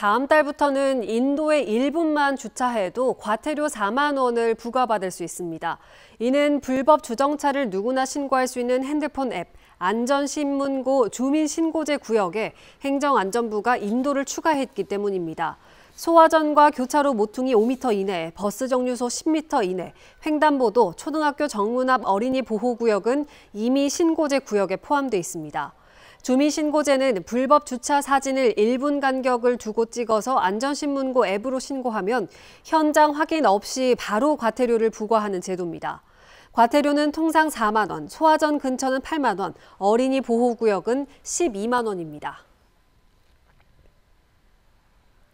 다음 달부터는 인도에 1분만 주차해도 과태료 4만 원을 부과받을 수 있습니다. 이는 불법 주정차를 누구나 신고할 수 있는 핸드폰 앱 안전신문고 주민신고제 구역에 행정안전부가 인도를 추가했기 때문입니다. 소화전과 교차로 모퉁이 5m 이내, 버스 정류소 10m 이내, 횡단보도, 초등학교 정문 앞 어린이 보호구역은 이미 신고제 구역에 포함돼 있습니다. 주민신고제는 불법 주차 사진을 1분 간격을 두고 찍어서 안전신문고 앱으로 신고하면 현장 확인 없이 바로 과태료를 부과하는 제도입니다. 과태료는 통상 4만 원, 소화전 근처는 8만 원, 어린이 보호구역은 12만 원입니다.